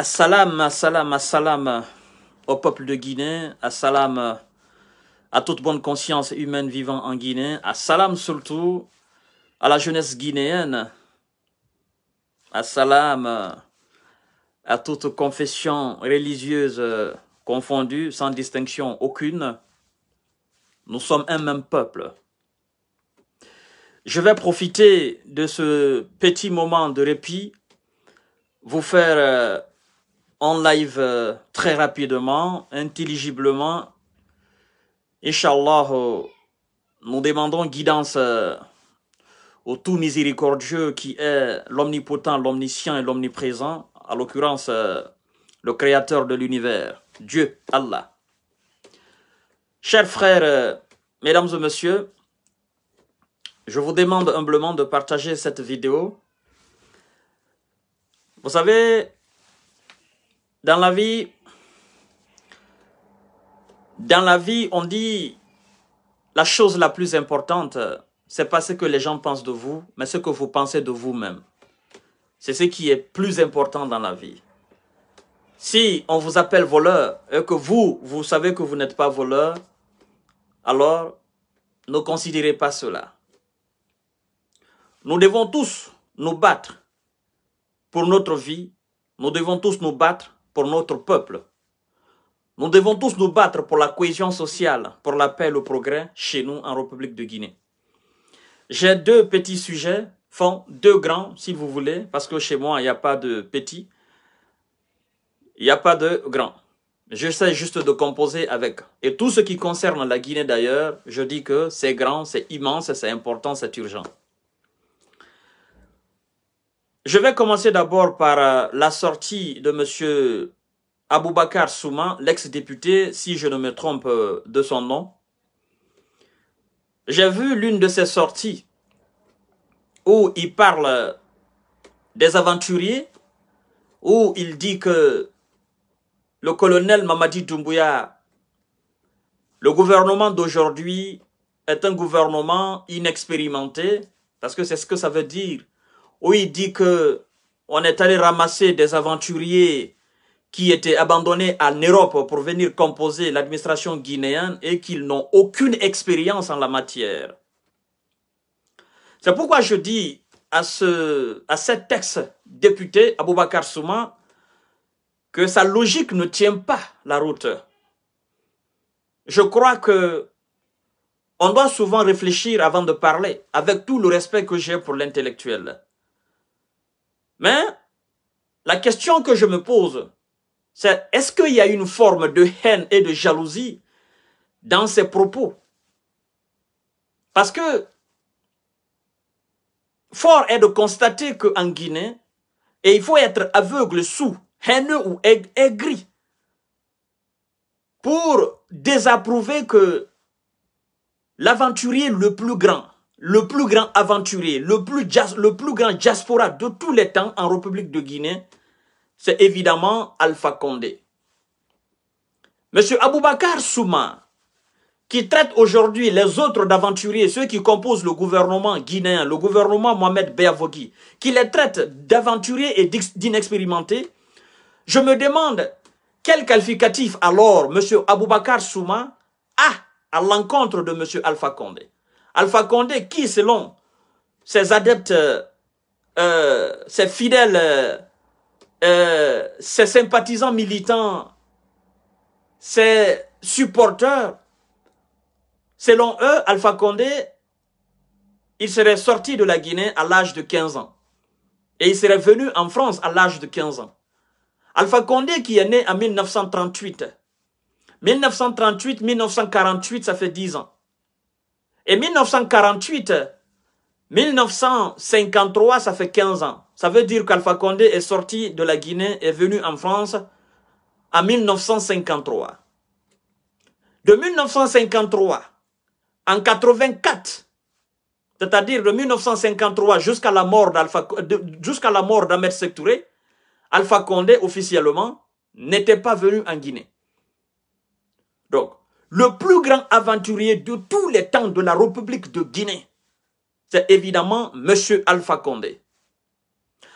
Assalam, assalam, assalam au peuple de Guinée, assalam à toute bonne conscience humaine vivant en Guinée, assalam surtout à la jeunesse guinéenne, assalam à toute confession religieuse confondue, sans distinction aucune. Nous sommes un même peuple. Je vais profiter de ce petit moment de répit, vous faire euh, en live euh, très rapidement, intelligiblement. Inch'Allah, euh, nous demandons guidance euh, au tout miséricordieux qui est l'omnipotent, l'omniscient et l'omniprésent, à l'occurrence le créateur de l'univers, Dieu, Allah. Chers frères, mesdames et messieurs, je vous demande humblement de partager cette vidéo. Vous savez, dans la vie, dans la vie, on dit la chose la plus importante, euh, c'est pas ce que les gens pensent de vous, mais ce que vous pensez de vous-même. C'est ce qui est plus important dans la vie. Si on vous appelle voleur et que vous, vous savez que vous n'êtes pas voleur, alors ne considérez pas cela. Nous devons tous nous battre pour notre vie. Nous devons tous nous battre pour notre peuple. Nous devons tous nous battre pour la cohésion sociale, pour la paix et le progrès chez nous en République de Guinée. J'ai deux petits sujets, font deux grands si vous voulez, parce que chez moi il n'y a pas de petits, il n'y a pas de grands. J'essaie juste de composer avec. Et tout ce qui concerne la Guinée d'ailleurs, je dis que c'est grand, c'est immense, c'est important, c'est urgent. Je vais commencer d'abord par euh, la sortie de M. Aboubacar Souman, l'ex-député, si je ne me trompe euh, de son nom, j'ai vu l'une de ses sorties où il parle des aventuriers, où il dit que le colonel Mamadi Doumbouya, le gouvernement d'aujourd'hui est un gouvernement inexpérimenté, parce que c'est ce que ça veut dire, où il dit que on est allé ramasser des aventuriers qui étaient abandonnés en Europe pour venir composer l'administration guinéenne et qu'ils n'ont aucune expérience en la matière. C'est pourquoi je dis à, ce, à cet ex-député, Aboubacar Souma, que sa logique ne tient pas la route. Je crois que on doit souvent réfléchir avant de parler, avec tout le respect que j'ai pour l'intellectuel. Mais la question que je me pose, est-ce qu'il y a une forme de haine et de jalousie dans ses propos Parce que fort est de constater qu'en Guinée, et il faut être aveugle, sous, haineux ou aigri, pour désapprouver que l'aventurier le plus grand, le plus grand aventurier, le plus, le plus grand diaspora de tous les temps en République de Guinée, c'est évidemment Alpha Condé. Monsieur Aboubakar Souma, qui traite aujourd'hui les autres d'aventuriers, ceux qui composent le gouvernement guinéen, le gouvernement Mohamed Beyavogui, qui les traite d'aventuriers et d'inexpérimentés, je me demande quel qualificatif alors Monsieur Aboubakar Souma a à l'encontre de Monsieur Alpha Condé. Alpha Condé qui, selon ses adeptes, euh, euh, ses fidèles euh, ses euh, sympathisants militants, ses supporters, selon eux, Alpha Condé, il serait sorti de la Guinée à l'âge de 15 ans. Et il serait venu en France à l'âge de 15 ans. Alpha Condé qui est né en 1938. 1938, 1948, ça fait 10 ans. Et 1948, 1953, ça fait 15 ans. Ça veut dire qu'Alpha Condé est sorti de la Guinée, est venu en France en 1953. De 1953 en 84, c'est-à-dire de 1953 jusqu'à la mort d'Alpha, jusqu'à la mort d'Ahmed Sektouré, Alpha Condé officiellement n'était pas venu en Guinée. Donc, le plus grand aventurier de tous les temps de la République de Guinée c'est évidemment M. Alpha Condé.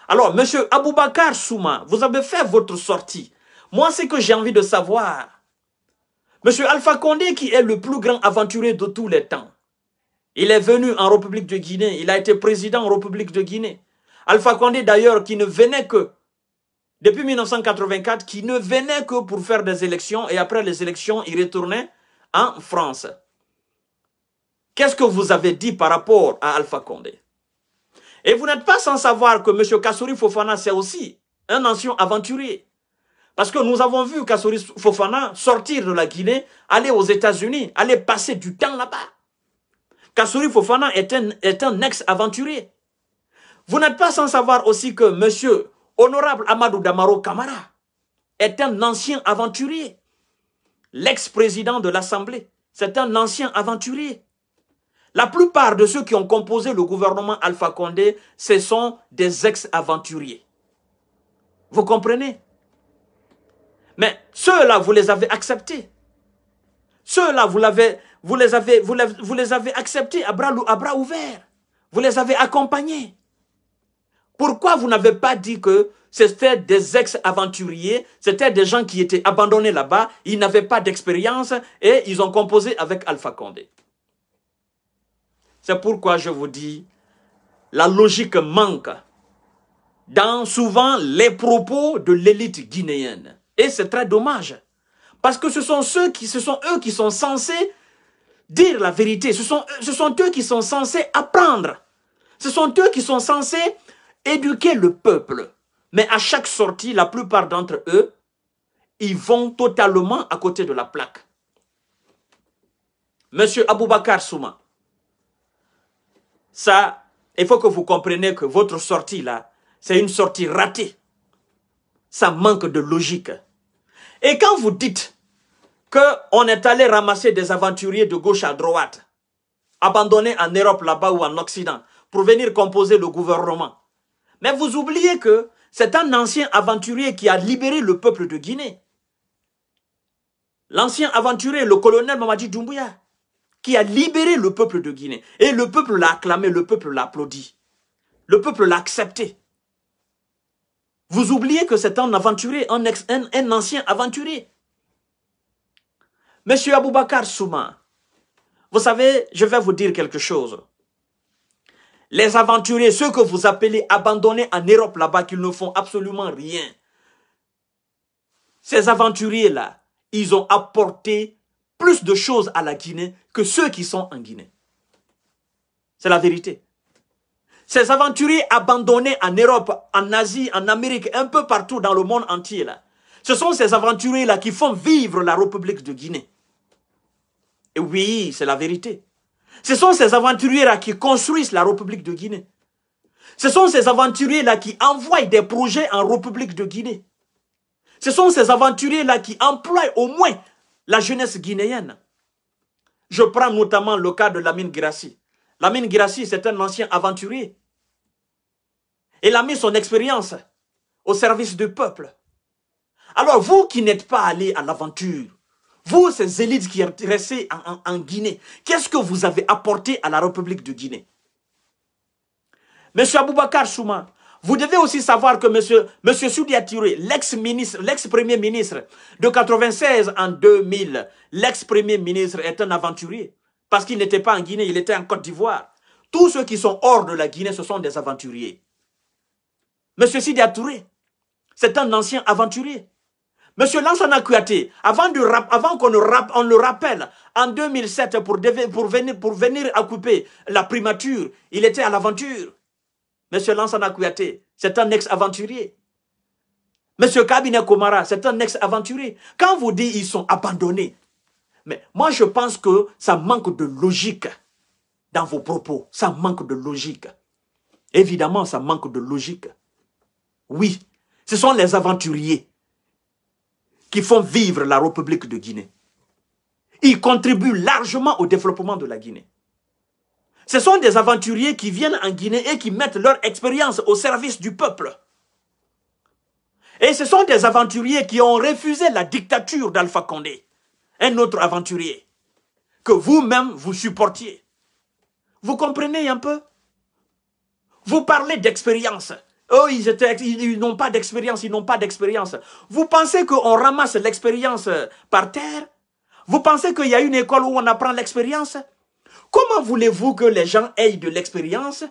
Alors, M. Aboubakar Souma, vous avez fait votre sortie. Moi, ce que j'ai envie de savoir, M. Alpha Condé, qui est le plus grand aventurier de tous les temps, il est venu en République de Guinée, il a été président en République de Guinée. Alpha Condé, d'ailleurs, qui ne venait que, depuis 1984, qui ne venait que pour faire des élections, et après les élections, il retournait en France. Qu'est-ce que vous avez dit par rapport à Alpha Condé Et vous n'êtes pas sans savoir que M. Kassouri Fofana, c'est aussi un ancien aventurier. Parce que nous avons vu Kassouri Fofana sortir de la Guinée, aller aux États-Unis, aller passer du temps là-bas. Kassouri Fofana est un, est un ex-aventurier. Vous n'êtes pas sans savoir aussi que M. Honorable Amadou Damaro Kamara est un ancien aventurier. L'ex-président de l'Assemblée, c'est un ancien aventurier. La plupart de ceux qui ont composé le gouvernement Alpha Condé, ce sont des ex-aventuriers. Vous comprenez Mais ceux-là, vous les avez acceptés. Ceux-là, vous, vous, les avez, vous, avez acceptés à bras, à bras ouverts. Vous les avez accompagnés. Pourquoi vous n'avez pas dit que c'était des ex-aventuriers, c'était des gens qui étaient abandonnés là-bas, ils n'avaient pas d'expérience et ils ont composé avec Alpha Condé c'est pourquoi je vous dis, la logique manque dans souvent les propos de l'élite guinéenne. Et c'est très dommage. Parce que ce sont, ceux qui, sont eux qui sont censés dire la vérité. Ce sont, ce sont eux qui sont censés apprendre. Ce sont eux qui sont censés éduquer le peuple. Mais à chaque sortie, la plupart d'entre eux, ils vont totalement à côté de la plaque. Monsieur Aboubakar Souma, ça, il faut que vous compreniez que votre sortie là, c'est une sortie ratée. Ça manque de logique. Et quand vous dites qu'on est allé ramasser des aventuriers de gauche à droite, abandonnés en Europe là-bas ou en Occident, pour venir composer le gouvernement, mais vous oubliez que c'est un ancien aventurier qui a libéré le peuple de Guinée. L'ancien aventurier, le colonel Mamadi Doumbouya qui a libéré le peuple de Guinée. Et le peuple l'a acclamé, le peuple l'a applaudi. Le peuple l'a accepté. Vous oubliez que c'est un aventurier, un, ancien aventurier. Monsieur Aboubakar Souma, vous savez, je vais vous dire quelque chose. Les aventuriers, ceux que vous appelez abandonnés en Europe là-bas, qu'ils ne font absolument rien. Ces aventuriers-là, ils ont apporté plus de choses à la Guinée que ceux qui sont en Guinée. C'est la vérité. Ces aventuriers abandonnés en Europe, en Asie, en Amérique, un peu partout dans le monde entier, là, ce sont ces aventuriers-là qui font vivre la République de Guinée. Et oui, c'est la vérité. Ce sont ces aventuriers-là qui construisent la République de Guinée. Ce sont ces aventuriers-là qui envoient des projets en République de Guinée. Ce sont ces aventuriers-là qui emploient au moins la jeunesse guinéenne. Je prends notamment le cas de Lamine Girassi. Lamine Girassi, c'est un ancien aventurier. Il a mis son expérience au service du peuple. Alors vous qui n'êtes pas allé à l'aventure, vous ces élites qui restez en, en, en Guinée, qu'est-ce que vous avez apporté à la République de Guinée Monsieur Aboubakar Souma, vous devez aussi savoir que M. Monsieur l'ex-ministre, l'ex-premier ministre de 96 en 2000, l'ex-premier ministre est un aventurier. Parce qu'il n'était pas en Guinée, il était en Côte d'Ivoire. Tous ceux qui sont hors de la Guinée, ce sont des aventuriers. Monsieur Sidia c'est un ancien aventurier. Monsieur Lansana Kouyaté, avant, qu'on le rappelle, en 2007, pour, pour, venir, pour venir la primature, il était à l'aventure. Monsieur Lansana Kouyaté, c'est un ex-aventurier. Monsieur Kabine Komara, c'est un ex-aventurier. Quand vous dites ils sont abandonnés, mais moi je pense que ça manque de logique dans vos propos. Ça manque de logique. Évidemment, ça manque de logique. Oui, ce sont les aventuriers qui font vivre la République de Guinée. Ils contribuent largement au développement de la Guinée. Ce sont des aventuriers qui viennent en Guinée et qui mettent leur expérience au service du peuple. Et ce sont des aventuriers qui ont refusé la dictature d'Alpha Condé, un autre aventurier, que vous-même vous supportiez. Vous comprenez un peu Vous parlez d'expérience. Oh, ils, ils n'ont pas d'expérience, ils n'ont pas d'expérience. Vous pensez qu'on ramasse l'expérience par terre Vous pensez qu'il y a une école où on apprend l'expérience Comment voulez-vous que les gens aient de l'expérience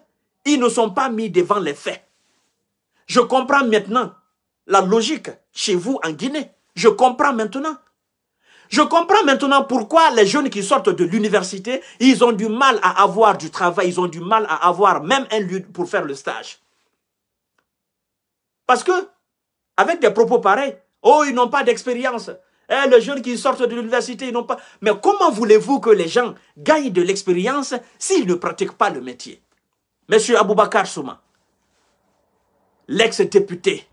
Ils ne sont pas mis devant les faits. Je comprends maintenant la logique chez vous en Guinée. Je comprends maintenant. Je comprends maintenant pourquoi les jeunes qui sortent de l'université, ils ont du mal à avoir du travail, ils ont du mal à avoir même un lieu pour faire le stage. Parce que, avec des propos pareils, oh, ils n'ont pas d'expérience. Hein, les jeunes qui sortent de l'université, ils n'ont pas... Mais comment voulez-vous que les gens gagnent de l'expérience s'ils ne pratiquent pas le métier Monsieur Aboubakar Souma, l'ex-député,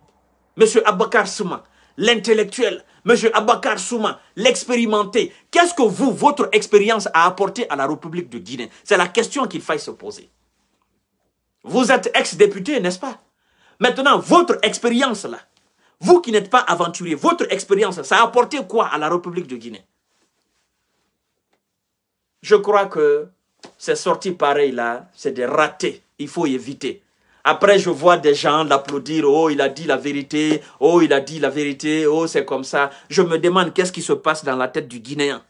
Monsieur Aboubakar Souma, l'intellectuel, Monsieur Aboubakar Souma, l'expérimenté, qu'est-ce que vous, votre expérience a apporté à la République de Guinée C'est la question qu'il faille se poser. Vous êtes ex-député, n'est-ce pas Maintenant, votre expérience là, vous qui n'êtes pas aventurier, votre expérience, ça a apporté quoi à la République de Guinée Je crois que ces sorties pareilles là, c'est des ratés. Il faut éviter. Après, je vois des gens l'applaudir. Oh, il a dit la vérité. Oh, il a dit la vérité. Oh, c'est comme ça. Je me demande qu'est-ce qui se passe dans la tête du Guinéen.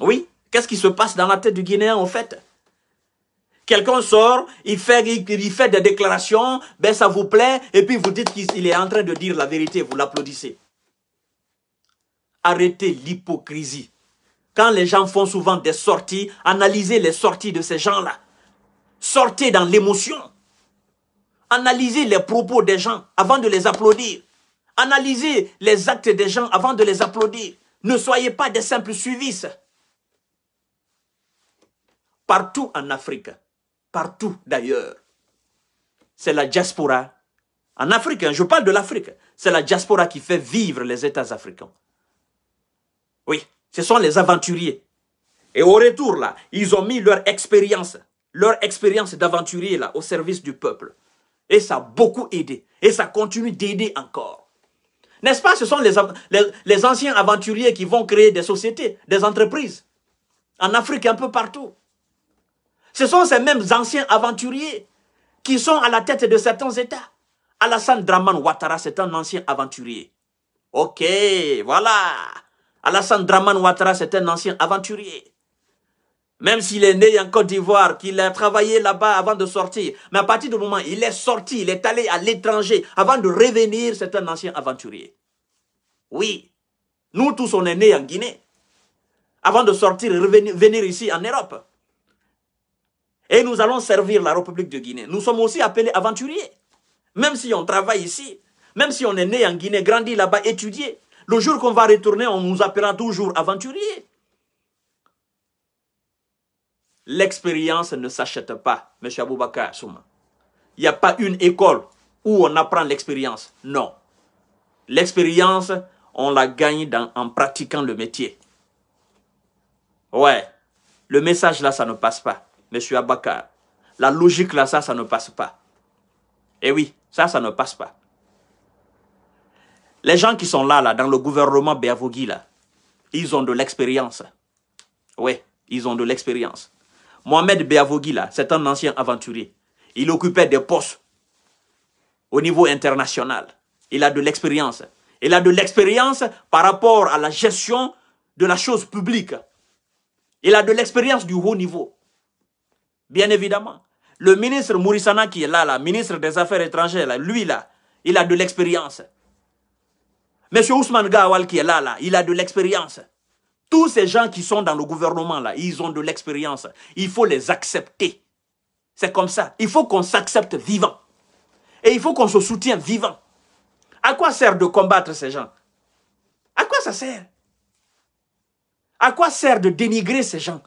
Oui, qu'est-ce qui se passe dans la tête du Guinéen en fait Quelqu'un sort, il fait, il fait des déclarations, ben ça vous plaît, et puis vous dites qu'il est en train de dire la vérité, vous l'applaudissez. Arrêtez l'hypocrisie. Quand les gens font souvent des sorties, analysez les sorties de ces gens-là. Sortez dans l'émotion. Analysez les propos des gens avant de les applaudir. Analysez les actes des gens avant de les applaudir. Ne soyez pas des simples suivis. Partout en Afrique, partout d'ailleurs. C'est la diaspora. En Afrique, hein, je parle de l'Afrique, c'est la diaspora qui fait vivre les États africains. Oui, ce sont les aventuriers. Et au retour, là, ils ont mis leur expérience, leur expérience d'aventurier, là, au service du peuple. Et ça a beaucoup aidé. Et ça continue d'aider encore. N'est-ce pas, ce sont les, les, les anciens aventuriers qui vont créer des sociétés, des entreprises. En Afrique, un peu partout. Ce sont ces mêmes anciens aventuriers qui sont à la tête de certains États. Alassane Draman Ouattara, c'est un ancien aventurier. Ok, voilà. Alassane Draman Ouattara, c'est un ancien aventurier. Même s'il est né en Côte d'Ivoire, qu'il a travaillé là-bas avant de sortir. Mais à partir du moment où il est sorti, il est allé à l'étranger, avant de revenir, c'est un ancien aventurier. Oui, nous tous, on est nés en Guinée. Avant de sortir revenir venir ici en Europe. Et nous allons servir la République de Guinée. Nous sommes aussi appelés aventuriers. Même si on travaille ici, même si on est né en Guinée, grandi là-bas, étudié, le jour qu'on va retourner, on nous appellera toujours aventuriers. L'expérience ne s'achète pas, M. Aboubakar Souma. Il n'y a pas une école où on apprend l'expérience. Non. L'expérience, on la gagne en pratiquant le métier. Ouais, le message là, ça ne passe pas. Monsieur Abakar, la logique là, ça, ça ne passe pas. Eh oui, ça, ça ne passe pas. Les gens qui sont là, là, dans le gouvernement Béavogui, là, ils ont de l'expérience. Oui, ils ont de l'expérience. Mohamed Béavogui, là, c'est un ancien aventurier. Il occupait des postes au niveau international. Il a de l'expérience. Il a de l'expérience par rapport à la gestion de la chose publique. Il a de l'expérience du haut niveau bien évidemment. Le ministre Mourissana qui est là, là, ministre des Affaires étrangères, lui là, il a de l'expérience. Monsieur Ousmane Gawal qui est là, là, il a de l'expérience. Tous ces gens qui sont dans le gouvernement là, ils ont de l'expérience. Il faut les accepter. C'est comme ça. Il faut qu'on s'accepte vivant. Et il faut qu'on se soutienne vivant. À quoi sert de combattre ces gens À quoi ça sert À quoi sert de dénigrer ces gens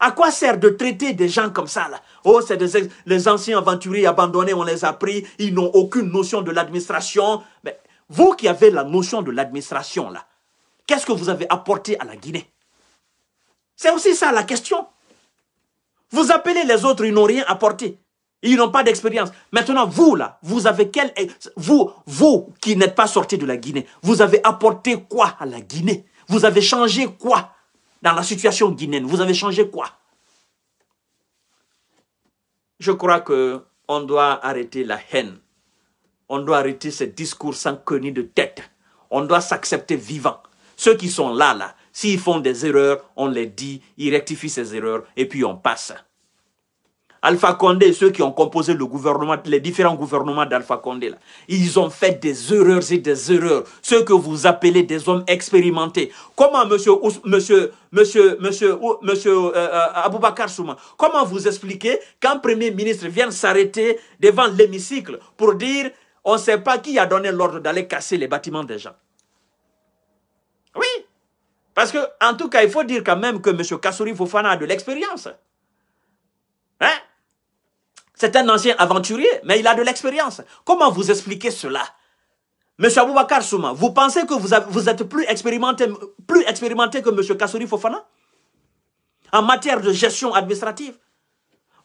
à quoi sert de traiter des gens comme ça là Oh, c'est des les anciens aventuriers abandonnés, on les a pris, ils n'ont aucune notion de l'administration. Mais vous qui avez la notion de l'administration là, qu'est-ce que vous avez apporté à la Guinée C'est aussi ça la question. Vous appelez les autres, ils n'ont rien apporté. Ils n'ont pas d'expérience. Maintenant, vous là, vous avez quel vous vous qui n'êtes pas sorti de la Guinée, vous avez apporté quoi à la Guinée Vous avez changé quoi dans la situation guinéenne, vous avez changé quoi Je crois que on doit arrêter la haine. On doit arrêter ces discours sans ni de tête. On doit s'accepter vivant. Ceux qui sont là, là, s'ils font des erreurs, on les dit, ils rectifient ces erreurs et puis on passe. Alpha Condé, ceux qui ont composé le gouvernement, les différents gouvernements d'Alpha Condé, là, ils ont fait des erreurs et des erreurs. Ceux que vous appelez des hommes expérimentés. Comment, monsieur, monsieur, monsieur, monsieur, monsieur euh, euh, Aboubakar Souma, comment vous expliquez qu'un premier ministre vienne s'arrêter devant l'hémicycle pour dire on ne sait pas qui a donné l'ordre d'aller casser les bâtiments des gens Oui. Parce que, en tout cas, il faut dire quand même que monsieur Kassouri Fofana a de l'expérience. Hein? C'est un ancien aventurier, mais il a de l'expérience. Comment vous expliquez cela Monsieur Aboubakar Souma, vous pensez que vous, êtes plus expérimenté, plus expérimenté que Monsieur Kassouri Fofana En matière de gestion administrative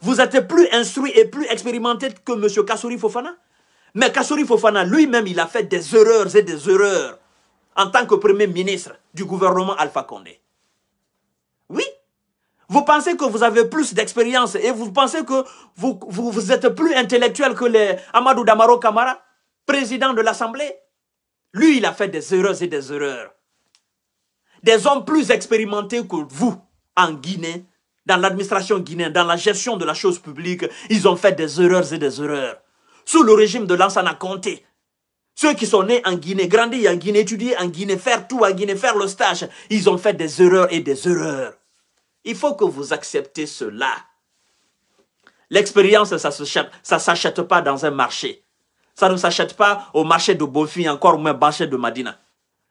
Vous êtes plus instruit et plus expérimenté que Monsieur Kassouri Fofana Mais Kassouri Fofana, lui-même, il a fait des erreurs et des erreurs en tant que Premier ministre du gouvernement Alpha Condé. Vous pensez que vous avez plus d'expérience et vous pensez que vous, vous, êtes plus intellectuel que les Amadou Damaro Kamara, président de l'Assemblée. Lui, il a fait des erreurs et des erreurs. Des hommes plus expérimentés que vous en Guinée, dans l'administration guinéenne, dans la gestion de la chose publique, ils ont fait des erreurs et des erreurs. Sous le régime de l'Ansana Conté, ceux qui sont nés en Guinée, grandis en Guinée, étudiés en Guinée, faire tout en Guinée, faire le stage, ils ont fait des erreurs et des erreurs. Il faut que vous acceptez cela. L'expérience, ça ne s'achète pas dans un marché. Ça ne s'achète pas au marché de Bonfi, encore moins au marché de Madina.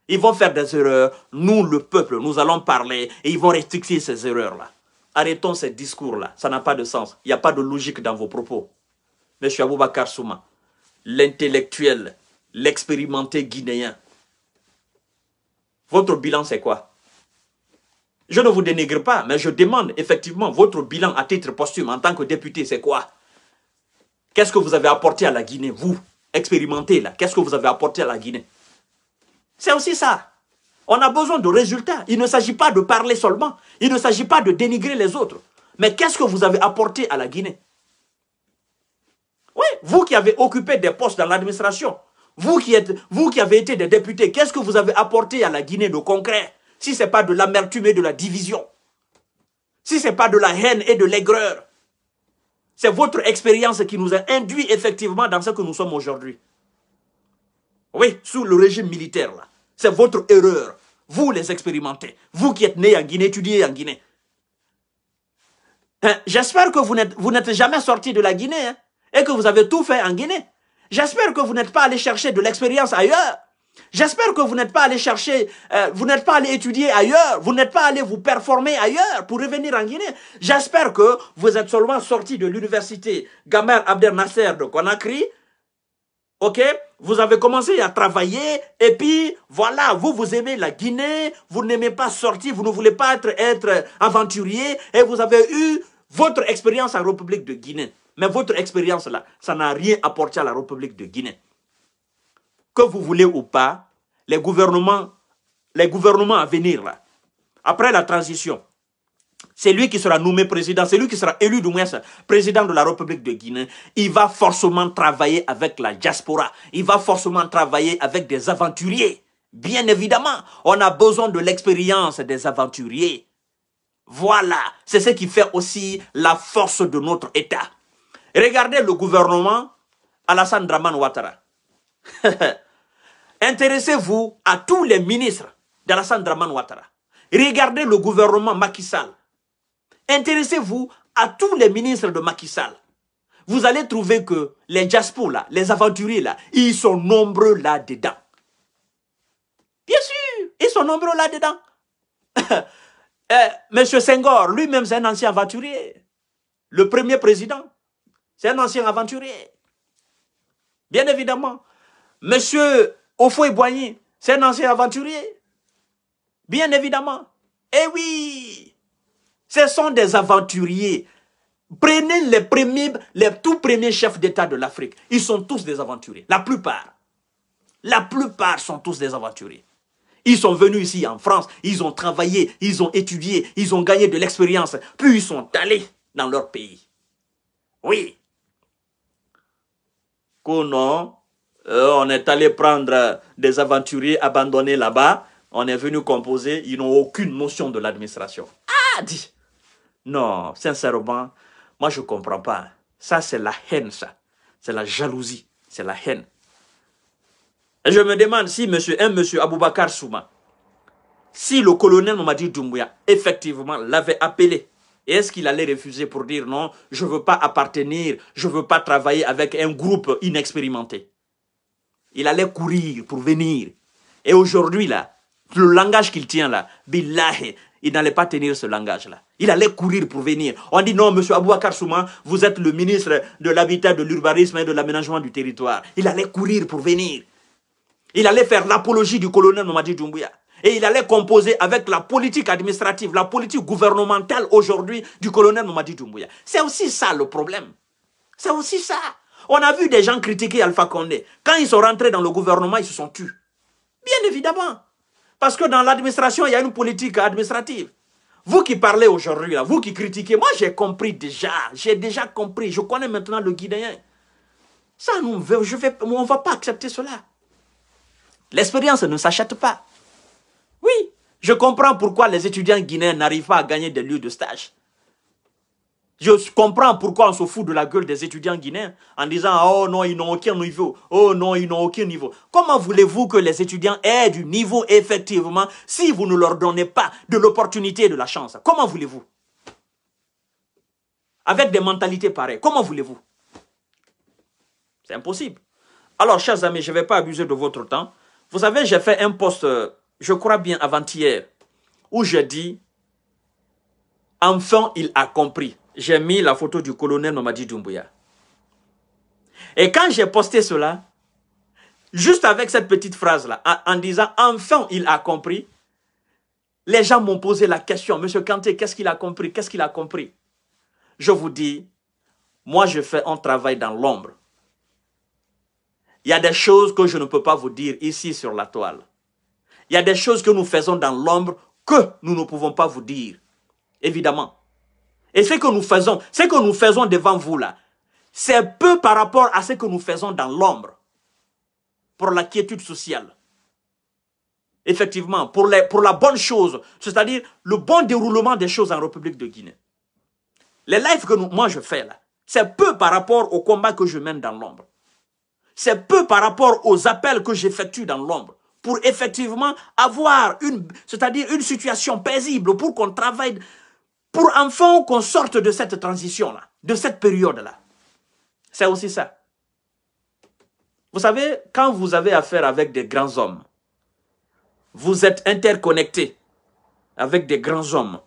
Ils vont faire des erreurs. Nous, le peuple, nous allons parler et ils vont rectifier ces erreurs-là. Arrêtons ces discours-là. Ça n'a pas de sens. Il n'y a pas de logique dans vos propos. Monsieur Aboubakar Souma, l'intellectuel, l'expérimenté guinéen, votre bilan, c'est quoi je ne vous dénigre pas, mais je demande effectivement votre bilan à titre posthume en tant que député, c'est quoi Qu'est-ce que vous avez apporté à la Guinée, vous Expérimentez là, qu'est-ce que vous avez apporté à la Guinée C'est aussi ça. On a besoin de résultats. Il ne s'agit pas de parler seulement. Il ne s'agit pas de dénigrer les autres. Mais qu'est-ce que vous avez apporté à la Guinée Oui, vous qui avez occupé des postes dans l'administration, vous qui, êtes, vous qui avez été des députés, qu'est-ce que vous avez apporté à la Guinée de concret si ce n'est pas de l'amertume et de la division, si ce n'est pas de la haine et de l'aigreur. C'est votre expérience qui nous a induit effectivement dans ce que nous sommes aujourd'hui. Oui, sous le régime militaire, là. C'est votre erreur. Vous les expérimentez. Vous qui êtes nés en Guinée, étudiés en Guinée. Hein, j'espère que vous n'êtes jamais sorti de la Guinée hein, et que vous avez tout fait en Guinée. J'espère que vous n'êtes pas allé chercher de l'expérience ailleurs. J'espère que vous n'êtes pas allé chercher, euh, vous n'êtes pas allé étudier ailleurs, vous n'êtes pas allé vous performer ailleurs pour revenir en Guinée. J'espère que vous êtes seulement sorti de l'université gamer Abdel Nasser de Conakry. Ok Vous avez commencé à travailler et puis voilà, vous, vous aimez la Guinée, vous n'aimez pas sortir, vous ne voulez pas être, être aventurier et vous avez eu votre expérience en République de Guinée. Mais votre expérience là, ça n'a rien apporté à la République de Guinée que vous voulez ou pas, les gouvernements, les gouvernements à venir, après la transition, c'est lui qui sera nommé président, c'est lui qui sera élu du moins président de la République de Guinée. Il va forcément travailler avec la diaspora. Il va forcément travailler avec des aventuriers. Bien évidemment, on a besoin de l'expérience des aventuriers. Voilà, c'est ce qui fait aussi la force de notre État. Regardez le gouvernement Alassane Draman Ouattara. Intéressez-vous à tous les ministres d'Alassane Draman Ouattara. Regardez le gouvernement Macky Sall. Intéressez-vous à tous les ministres de Macky Sall. Vous allez trouver que les jaspo là, les aventuriers là, ils sont nombreux là-dedans. Bien sûr, ils sont nombreux là-dedans. Eh, Monsieur Senghor, lui-même, c'est un ancien aventurier. Le premier président, c'est un ancien aventurier. Bien évidemment, Monsieur Ofo Boigny, c'est un ancien aventurier. Bien évidemment. Eh oui, ce sont des aventuriers. Prenez les premiers, les tout premiers chefs d'État de l'Afrique. Ils sont tous des aventuriers. La plupart. La plupart sont tous des aventuriers. Ils sont venus ici en France, ils ont travaillé, ils ont étudié, ils ont gagné de l'expérience, puis ils sont allés dans leur pays. Oui. Conan euh, on est allé prendre euh, des aventuriers abandonnés là-bas. On est venu composer. Ils n'ont aucune notion de l'administration. Ah, dit. Non, sincèrement, moi je ne comprends pas. Ça, c'est la haine, ça. C'est la jalousie. C'est la haine. je me demande si monsieur, un monsieur Aboubakar Souma, si le colonel Mamadi Doumbouya, effectivement, l'avait appelé, est-ce qu'il allait refuser pour dire non, je ne veux pas appartenir, je ne veux pas travailler avec un groupe inexpérimenté il allait courir pour venir. Et aujourd'hui, là, le langage qu'il tient là, il n'allait pas tenir ce langage-là. Il allait courir pour venir. On dit non, monsieur Abouakar Souma, vous êtes le ministre de l'habitat, de l'urbanisme et de l'aménagement du territoire. Il allait courir pour venir. Il allait faire l'apologie du colonel Nomadi Doumbouya. Et il allait composer avec la politique administrative, la politique gouvernementale aujourd'hui du colonel Mamadi Doumbouya. C'est aussi ça le problème. C'est aussi ça. On a vu des gens critiquer Alpha Condé. Quand ils sont rentrés dans le gouvernement, ils se sont tués. Bien évidemment. Parce que dans l'administration, il y a une politique administrative. Vous qui parlez aujourd'hui, vous qui critiquez, moi j'ai compris déjà, j'ai déjà compris, je connais maintenant le Guinéen. Ça, nous, je on ne va pas accepter cela. L'expérience ne s'achète pas. Oui, je comprends pourquoi les étudiants guinéens n'arrivent pas à gagner des lieux de stage. Je comprends pourquoi on se fout de la gueule des étudiants guinéens en disant « Oh non, ils n'ont aucun niveau. Oh non, ils n'ont aucun niveau. » Comment voulez-vous que les étudiants aient du niveau effectivement si vous ne leur donnez pas de l'opportunité et de la chance Comment voulez-vous Avec des mentalités pareilles, comment voulez-vous C'est impossible. Alors, chers amis, je ne vais pas abuser de votre temps. Vous savez, j'ai fait un post, euh, je crois bien avant-hier, où j'ai dit « Enfin, il a compris » j'ai mis la photo du colonel Mamadi Doumbouya. Et quand j'ai posté cela, juste avec cette petite phrase-là, en, en, disant « enfin il a compris », les gens m'ont posé la question « Monsieur Kanté, qu'est-ce qu'il a compris Qu'est-ce qu'il a compris ?» Je vous dis, moi je fais un travail dans l'ombre. Il y a des choses que je ne peux pas vous dire ici sur la toile. Il y a des choses que nous faisons dans l'ombre que nous ne pouvons pas vous dire, évidemment. Et ce que nous faisons, ce que nous faisons devant vous là, c'est peu par rapport à ce que nous faisons dans l'ombre pour la quiétude sociale. Effectivement, pour, les, pour la bonne chose, c'est-à-dire le bon déroulement des choses en République de Guinée. Les lives que moi je fais là, c'est peu par rapport au combat que je mène dans l'ombre. C'est peu par rapport aux appels que j'effectue dans l'ombre pour effectivement avoir une, c'est-à-dire une situation paisible pour qu'on travaille pour enfin qu'on sorte de cette transition-là, de cette période-là. C'est aussi ça. Vous savez, quand vous avez affaire avec des grands hommes, vous êtes interconnecté avec des grands hommes.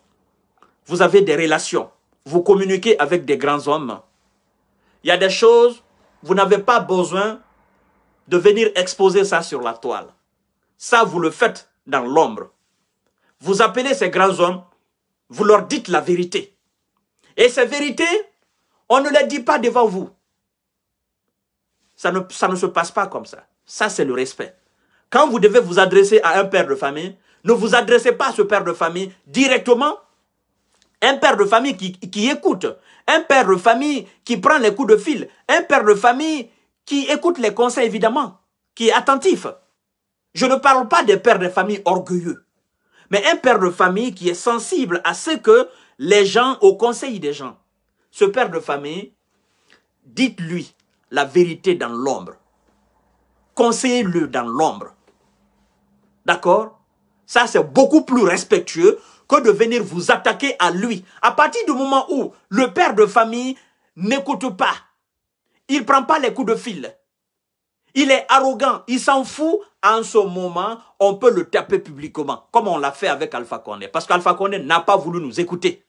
Vous avez des relations. Vous communiquez avec des grands hommes. Il y a des choses, vous n'avez pas besoin de venir exposer ça sur la toile. Ça, vous le faites dans l'ombre. Vous appelez ces grands hommes vous leur dites la vérité. Et ces vérités, on ne les dit pas devant vous. Ça ne, ça ne se passe pas comme ça. Ça, c'est le respect. Quand vous devez vous adresser à un père de famille, ne vous adressez pas à ce père de famille directement. Un père de famille qui, qui écoute, un père de famille qui prend les coups de fil, un père de famille qui écoute les conseils évidemment, qui est attentif. Je ne parle pas des pères de famille orgueilleux mais un père de famille qui est sensible à ce que les gens, au conseil des gens, ce père de famille, dites-lui la vérité dans l'ombre. Conseillez-le dans l'ombre. D'accord Ça, c'est beaucoup plus respectueux que de venir vous attaquer à lui. À partir du moment où le père de famille n'écoute pas, il ne prend pas les coups de fil, il est arrogant, il s'en fout en ce moment, on peut le taper publiquement, comme on l'a fait avec Alpha Condé. Parce qu'Alpha Condé n'a pas voulu nous écouter.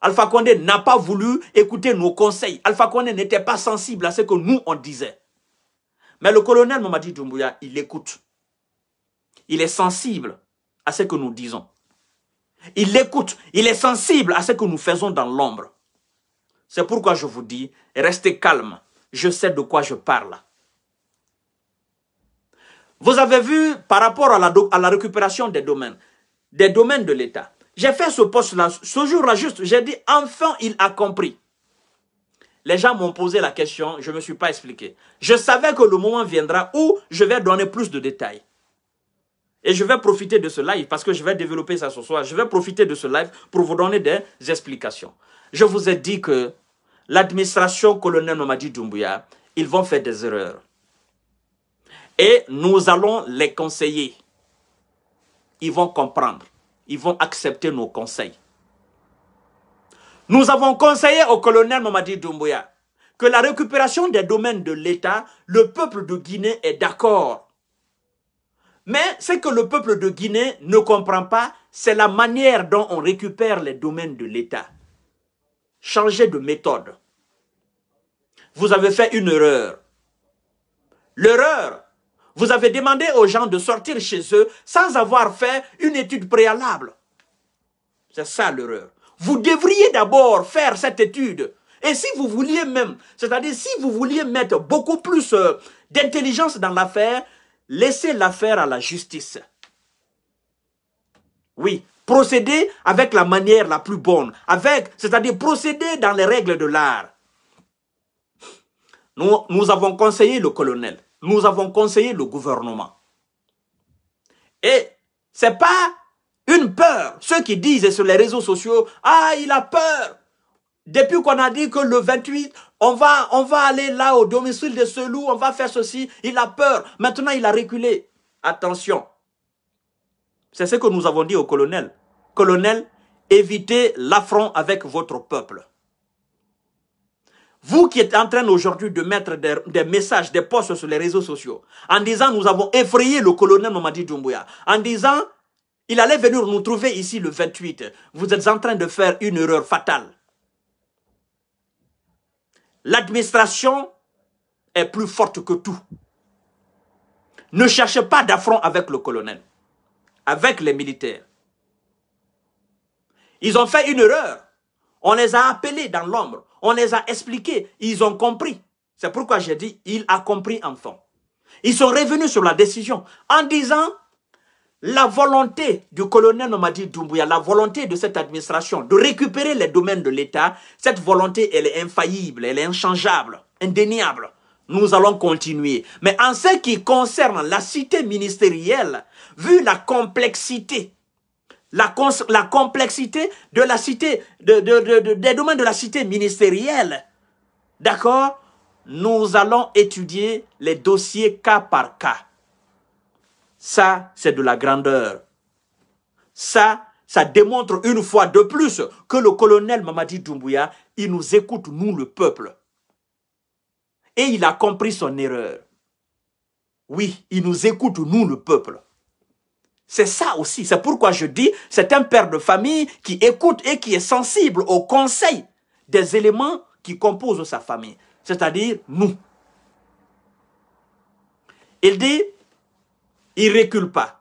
Alpha Condé n'a pas voulu écouter nos conseils. Alpha Condé n'était pas sensible à ce que nous, on disait. Mais le colonel Mamadi Doumbouya, il écoute. Il est sensible à ce que nous disons. Il écoute. Il est sensible à ce que nous faisons dans l'ombre. C'est pourquoi je vous dis, restez calme. Je sais de quoi je parle. Vous avez vu par rapport à la, récupération des domaines, des domaines de l'État. J'ai fait ce poste-là, ce jour-là juste, j'ai dit enfin il a compris. Les gens m'ont posé la question, je ne me suis pas expliqué. Je savais que le moment viendra où je vais donner plus de détails. Et je vais profiter de ce live parce que je vais développer ça ce soir. Je vais profiter de ce live pour vous donner des explications. Je vous ai dit que l'administration colonel Mamadi Doumbouya, ils vont faire des erreurs. Et nous allons les conseiller. Ils vont comprendre. Ils vont accepter nos conseils. Nous avons conseillé au colonel Mamadi Doumbouya que la récupération des domaines de l'État, le peuple de Guinée est d'accord. Mais ce que le peuple de Guinée ne comprend pas, c'est la manière dont on récupère les domaines de l'État. Changez de méthode. Vous avez fait une erreur. L'erreur, vous avez demandé aux gens de sortir chez eux sans avoir fait une étude préalable. C'est ça l'erreur. Vous devriez d'abord faire cette étude. Et si vous vouliez même, c'est-à-dire si vous vouliez mettre beaucoup plus euh, d'intelligence dans l'affaire, laissez l'affaire à la justice. Oui, procédez avec la manière la plus bonne, avec, c'est-à-dire procédez dans les règles de l'art. Nous, nous avons conseillé le colonel nous avons conseillé le gouvernement. Et c'est pas une peur. Ceux qui disent sur les réseaux sociaux, ah, il a peur. Depuis qu'on a dit que le 28, on va, on va aller là au domicile de ce loup, on va faire ceci, il a peur. Maintenant, il a reculé. Attention. C'est ce que nous avons dit au colonel. Colonel, évitez l'affront avec votre peuple. Vous qui êtes en train aujourd'hui de mettre des, messages, des posts sur les réseaux sociaux, en disant nous avons effrayé le colonel Mamadi Doumbouya, en disant il allait venir nous trouver ici le 28, vous êtes en train de faire une erreur fatale. L'administration est plus forte que tout. Ne cherchez pas d'affront avec le colonel, avec les militaires. Ils ont fait une erreur. On les a appelés dans l'ombre. On les a expliqués, ils ont compris. C'est pourquoi j'ai dit, il a compris enfin. Ils sont revenus sur la décision en disant, la volonté du colonel Nomadi Doumbouya, la volonté de cette administration de récupérer les domaines de l'État, cette volonté, elle est infaillible, elle est inchangeable, indéniable. Nous allons continuer. Mais en ce qui concerne la cité ministérielle, vu la complexité la, complexité de la cité, de, des domaines de la cité ministérielle. D'accord Nous allons étudier les dossiers cas par cas. Ça, c'est de la grandeur. Ça, ça démontre une fois de plus que le colonel Mamadi Doumbouya, il nous écoute, nous le peuple. Et il a compris son erreur. Oui, il nous écoute, nous le peuple. C'est ça aussi. C'est pourquoi je dis, c'est un père de famille qui écoute et qui est sensible au conseil des éléments qui composent sa famille, c'est-à-dire nous. Il dit, ils ne reculent pas,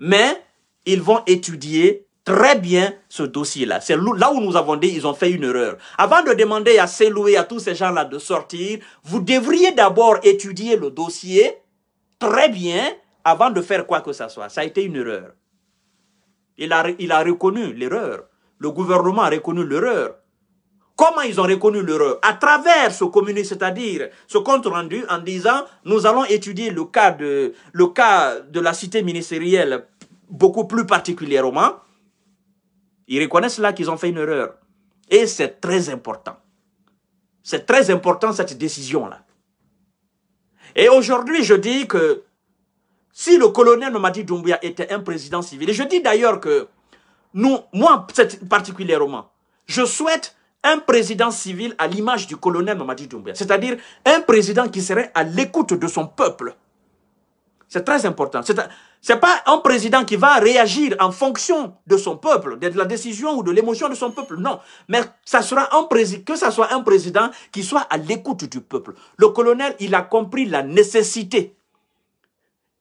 mais ils vont étudier très bien ce dossier-là. C'est là où nous avons dit ils ont fait une erreur. Avant de demander à loués, à tous ces gens-là de sortir, vous devriez d'abord étudier le dossier très bien avant de faire quoi que ce soit. Ça a été une erreur. Il a, il a reconnu l'erreur. Le gouvernement a reconnu l'erreur. Comment ils ont reconnu l'erreur À travers ce communiqué, c'est-à-dire ce compte rendu en disant nous allons étudier le cas de, le cas de la cité ministérielle beaucoup plus particulièrement. Ils reconnaissent là qu'ils ont fait une erreur. Et c'est très important. C'est très important cette décision-là. Et aujourd'hui, je dis que si le colonel Mamadi Doumbia était un président civil, et je dis d'ailleurs que nous, moi particulièrement, je souhaite un président civil à l'image du colonel Mamadi Doumbia. c'est-à-dire un président qui serait à l'écoute de son peuple. C'est très important. Ce n'est pas un président qui va réagir en fonction de son peuple, de la décision ou de l'émotion de son peuple, non. Mais ça sera que ce soit un président qui soit à l'écoute du peuple. Le colonel, il a compris la nécessité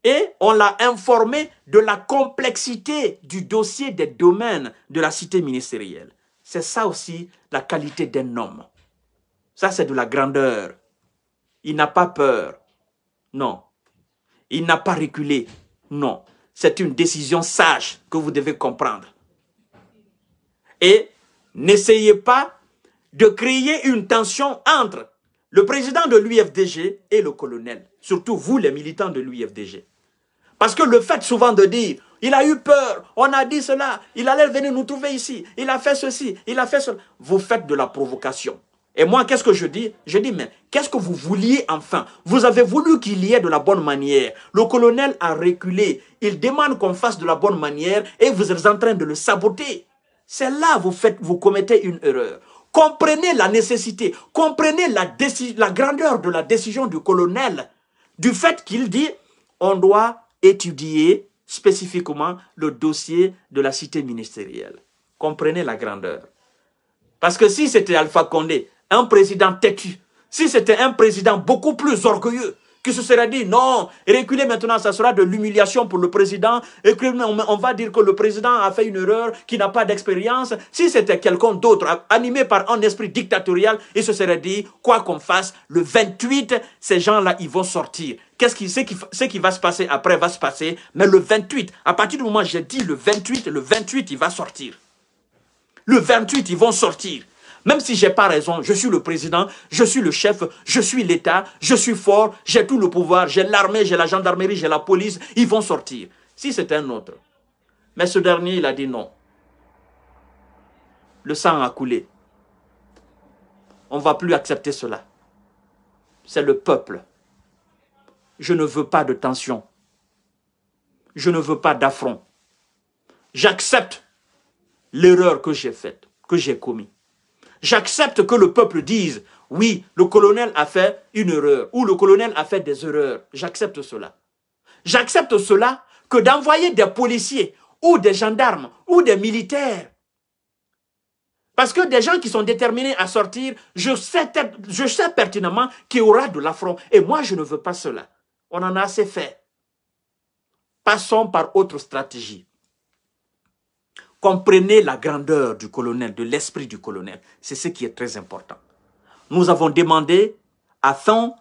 et on l'a informé de la complexité du dossier des domaines de la cité ministérielle. C'est ça aussi la qualité d'un homme. Ça, c'est de la grandeur. Il n'a pas peur. Non. Il n'a pas reculé. Non. C'est une décision sage que vous devez comprendre. Et n'essayez pas de créer une tension entre le président de l'UFDG et le colonel, surtout vous les militants de l'UFDG. Parce que le fait souvent de dire, il a eu peur, on a dit cela, il allait venir nous trouver ici, il a fait ceci, il a fait cela. Vous faites de la provocation. Et moi, qu'est-ce que je dis Je dis, mais qu'est-ce que vous vouliez enfin Vous avez voulu qu'il y ait de la bonne manière. Le colonel a reculé. Il demande qu'on fasse de la bonne manière et vous êtes en train de le saboter. C'est là que vous, faites, vous commettez une erreur. Comprenez la nécessité, comprenez la grandeur de la décision du colonel, du fait qu'il dit, on doit étudier spécifiquement le dossier de la cité ministérielle. Comprenez la grandeur. Parce que si c'était Alpha Condé, un président têtu, si c'était un président beaucoup plus orgueilleux, qui se serait dit non, reculer maintenant, ça sera de l'humiliation pour le président. On va dire que le président a fait une erreur, qu'il n'a pas d'expérience. Si c'était quelqu'un d'autre, animé par un esprit dictatorial, il se serait dit quoi qu'on fasse, le 28, ces gens-là, ils vont sortir. Qu'est-ce qui, qui, ce qui va se passer après va se passer. Mais le 28, à partir du moment où j'ai dit le 28, le 28, il va sortir. Le 28, ils vont sortir. Même si j'ai pas raison, je suis le président, je suis le chef, je suis l'État, je suis fort, j'ai tout le pouvoir, j'ai l'armée, j'ai la gendarmerie, j'ai la police, ils vont sortir. Si c'est un autre. Mais ce dernier, il a dit non. Le sang a coulé. On ne va plus accepter cela. C'est le peuple. Je ne veux pas de tension. Je ne veux pas d'affront. J'accepte l'erreur que j'ai faite, que j'ai commise. J'accepte que le peuple dise, oui, le colonel a fait une erreur ou le colonel a fait des erreurs. J'accepte cela. J'accepte cela que d'envoyer des policiers ou des gendarmes ou des militaires. Parce que des gens qui sont déterminés à sortir, je sais, pertinemment qu'il y aura de l'affront. Et moi, je ne veux pas cela. On en a assez fait. Passons par autre stratégie. Comprenez la grandeur du colonel, de l'esprit du colonel. C'est ce qui est très important. Nous avons demandé à Thon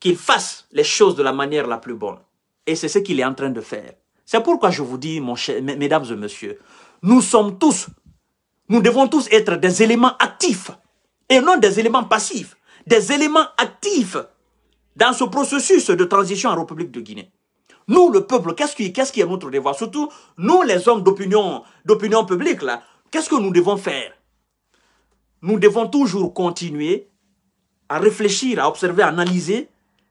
qu'il fasse les choses de la manière la plus bonne. Et c'est ce qu'il est en train de faire. C'est pourquoi je vous dis, mesdames et messieurs, nous sommes tous, nous devons tous être des éléments actifs et non des éléments passifs, des éléments actifs dans ce processus de transition en République de Guinée. Nous, le peuple, qu'est-ce qui, est notre devoir Surtout, nous, les hommes d'opinion publique, là, qu'est-ce que nous devons faire Nous devons toujours continuer à réfléchir, à observer, à analyser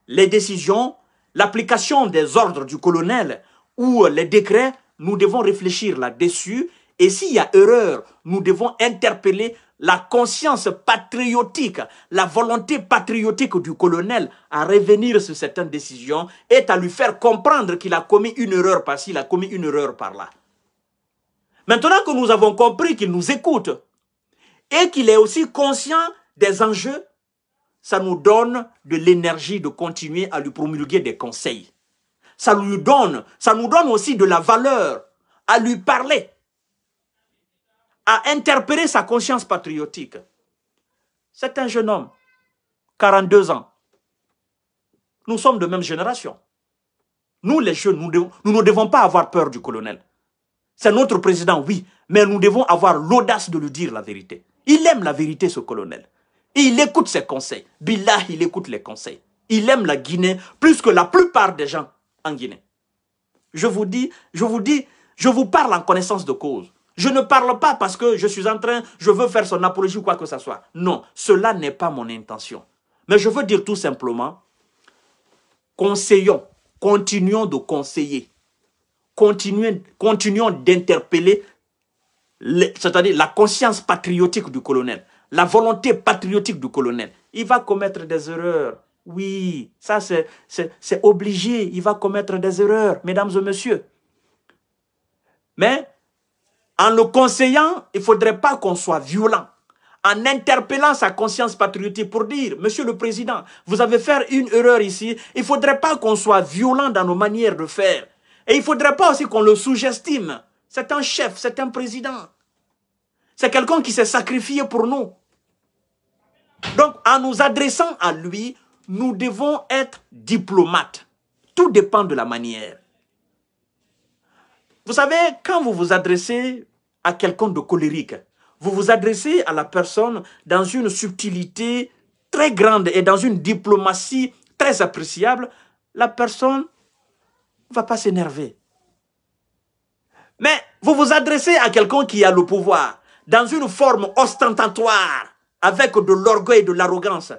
les décisions, l'application des ordres du colonel ou euh, les décrets. Nous devons réfléchir là-dessus. Et s'il y a erreur, nous devons interpeller la conscience patriotique, la volonté patriotique du colonel à revenir sur certaines décisions est à lui faire comprendre qu'il a commis une erreur par-ci, il a commis une erreur par-là. Maintenant que nous avons compris qu'il nous écoute et qu'il est aussi conscient des enjeux, ça nous donne de l'énergie de continuer à lui promulguer des conseils. Ça lui donne, ça nous donne aussi de la valeur à lui parler a interpellé sa conscience patriotique. C'est un jeune homme, 42 ans. Nous sommes de même génération. Nous, les jeunes, nous, nous ne devons pas avoir peur du colonel. C'est notre président, oui, mais nous devons avoir l'audace de lui dire la vérité. Il aime la vérité, ce colonel. il écoute ses conseils. Billah, il écoute les conseils. Il aime la Guinée plus que la plupart des gens en Guinée. Je vous dis, je vous dis, je vous parle en connaissance de cause. Je ne parle pas parce que je suis en train, je veux faire son apologie ou quoi que ce soit. Non, cela n'est pas mon intention. Mais je veux dire tout simplement, conseillons, continuons de conseiller, continuons, d'interpeller, c'est-à-dire la conscience patriotique du colonel, la volonté patriotique du colonel. Il va commettre des erreurs. Oui, ça c'est obligé, il va commettre des erreurs, mesdames et messieurs. Mais en le conseillant, il ne faudrait pas qu'on soit violent. En interpellant sa conscience patriotique pour dire, Monsieur le Président, vous avez fait une erreur ici, il ne faudrait pas qu'on soit violent dans nos manières de faire. Et il ne faudrait pas aussi qu'on le sous-estime. C'est un chef, c'est un président. C'est quelqu'un qui s'est sacrifié pour nous. Donc, en nous adressant à lui, nous devons être diplomates. Tout dépend de la manière. Vous savez, quand vous vous adressez à quelqu'un de colérique, vous vous adressez à la personne dans une subtilité très grande et dans une diplomatie très appréciable, la personne ne va pas s'énerver. Mais vous vous adressez à quelqu'un qui a le pouvoir, dans une forme ostentatoire, avec de l'orgueil et de l'arrogance.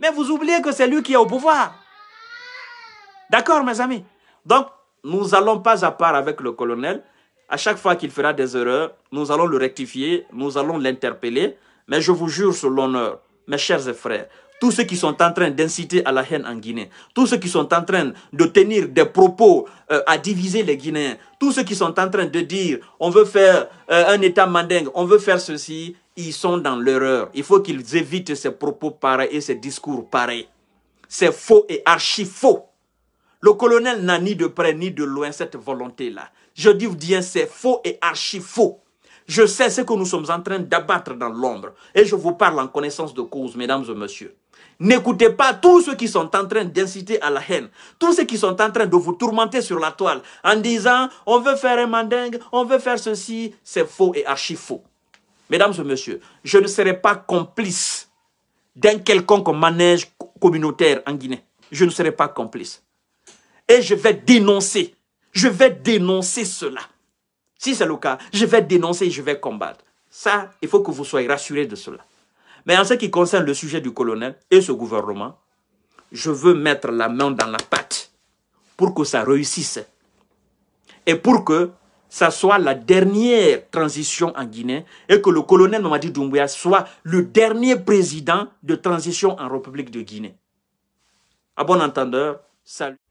Mais vous oubliez que c'est lui qui est au pouvoir. D'accord, mes amis Donc, nous allons pas à part avec le colonel. À chaque fois qu'il fera des erreurs, nous allons le rectifier, nous allons l'interpeller. Mais je vous jure sur l'honneur, mes chers frères, tous ceux qui sont en train d'inciter à la haine en Guinée, tous ceux qui sont en train de tenir des propos euh, à diviser les Guinéens, tous ceux qui sont en train de dire on veut faire euh, un État mandingue, on veut faire ceci, ils sont dans l'erreur. Il faut qu'ils évitent ces propos pareils et ces discours pareils. C'est faux et archi faux. Le colonel n'a ni de près ni de loin cette volonté-là. Je dis bien, c'est faux et archi faux. Je sais ce que nous sommes en train d'abattre dans l'ombre. Et je vous parle en connaissance de cause, mesdames et messieurs. N'écoutez pas tous ceux qui sont en train d'inciter à la haine, tous ceux qui sont en train de vous tourmenter sur la toile en disant on veut faire un mandingue, on veut faire ceci. C'est faux et archi faux. Mesdames et messieurs, je ne serai pas complice d'un quelconque manège communautaire en Guinée. Je ne serai pas complice. Et je vais dénoncer. Je vais dénoncer cela. Si c'est le cas, je vais dénoncer et je vais combattre. Ça, il faut que vous soyez rassurés de cela. Mais en ce qui concerne le sujet du colonel et ce gouvernement, je veux mettre la main dans la pâte pour que ça réussisse. Et pour que ça soit la dernière transition en Guinée et que le colonel Mamadi Doumbouya soit le dernier président de transition en République de Guinée. À bon entendeur, salut.